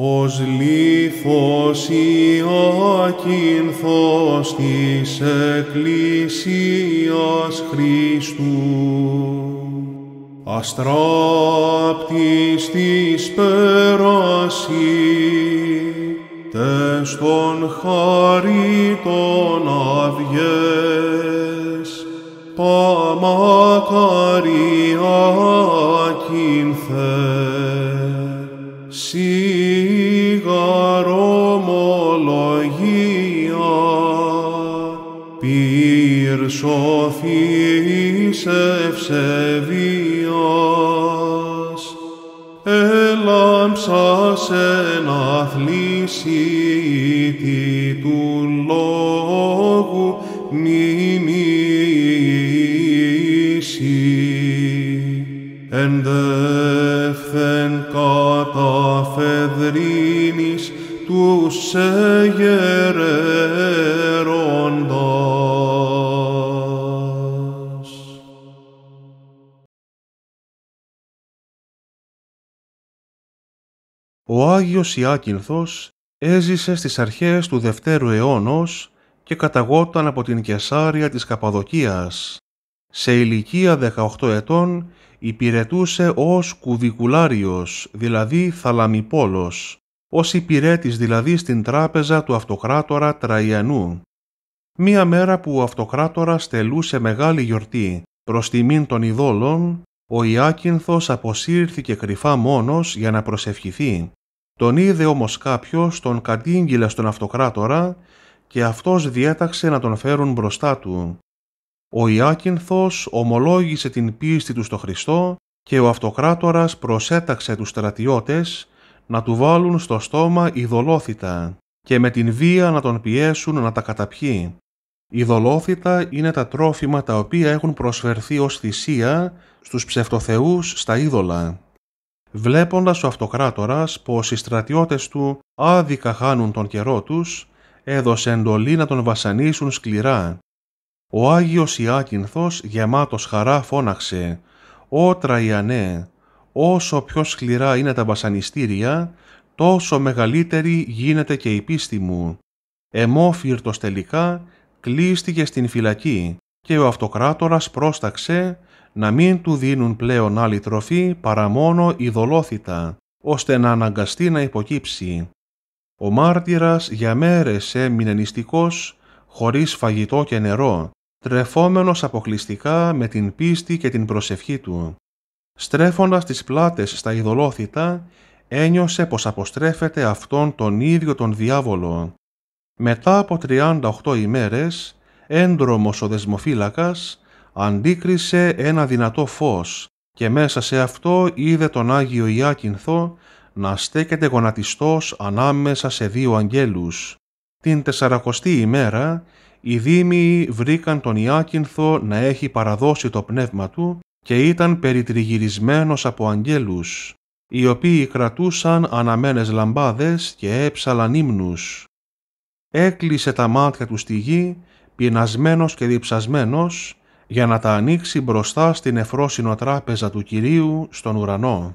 ως λίθος ή της Εκκλησίας Χριστού. Αστράπτης της πέραση, τες των χαριτων των αυγές, παμακαρία κύνθες. πυρ σοφής ευσεβίας, έλαμψα σε να τη του λόγου μιμήσει. Εν δεύθεν φεδρίνης τους εγερές, Ο Άγιος Ιάκυνθος έζησε στις αρχές του Δευτέρου αιώνος και καταγόταν από την Κεσάρια της Καπαδοκίας. Σε ηλικία 18 ετών υπηρετούσε ως κουβικουλάριος, δηλαδή θαλαμιπόλος, ως υπηρέτης δηλαδή στην τράπεζα του αυτοκράτορα Τραϊανού. Μία μέρα που ο αυτοκράτορας τελούσε μεγάλη γιορτή προς τιμήν των ειδόλων, ο Ιάκυνθος αποσύρθηκε κρυφά μόνος για να προσευχηθεί. Τον είδε όμως κάποιος, τον κατήγγειλε στον αυτοκράτορα και αυτός διέταξε να τον φέρουν μπροστά του. Ο Ιάκυνθος ομολόγησε την πίστη του στο Χριστό και ο αυτοκράτορας προσέταξε τους στρατιώτες να του βάλουν στο στόμα ειδωλόθητα και με την βία να τον πιέσουν να τα καταπιεί. Ειδωλόθητα είναι τα τρόφιμα τα οποία έχουν προσφερθεί ως θυσία στους ψευτοθεούς στα είδωλα. Βλέποντας ο αυτοκράτορας πως οι στρατιώτες του άδικα χάνουν τον καιρό τους, έδωσε εντολή να τον βασανίσουν σκληρά. Ο Άγιος Ιάκυνθος γεμάτος χαρά φώναξε «Ω Τραϊανέ, όσο πιο σκληρά είναι τα βασανιστήρια, τόσο μεγαλύτερη γίνεται και η πίστη μου». Εμόφυρτος τελικά κλείστηκε στην φυλακή και ο αυτοκράτορας πρόσταξε να μην του δίνουν πλέον άλλη τροφή παρά μόνο ειδωλόθητα, ώστε να αναγκαστεί να υποκύψει. Ο μάρτυρας για μέρες έμεινε νηστικός, χωρίς φαγητό και νερό, τρεφόμενος αποκλειστικά με την πίστη και την προσευχή του. Στρέφοντας τις πλάτες στα ειδωλόθητα, ένιωσε πως αποστρέφεται αυτόν τον ίδιο τον διάβολο. Μετά από 38 ημέρες, έντρομος ο δεσμοφύλακας αντίκρισε ένα δυνατό φως και μέσα σε αυτό είδε τον Άγιο Ιάκυνθο να στέκεται γονατιστός ανάμεσα σε δύο αγγέλους. Την τεσσαρακοστή ημέρα οι δήμοι βρήκαν τον Ιάκυνθο να έχει παραδώσει το πνεύμα του και ήταν περιτριγυρισμένος από αγγέλους, οι οποίοι κρατούσαν αναμένες λαμπάδες και έψαλαν ύμνους. Έκλεισε τα μάτια του στη γη, πεινασμένος και διψασμένος, για να τα ανοίξει μπροστά στην εφρόσινο τράπεζα του Κυρίου στον ουρανό.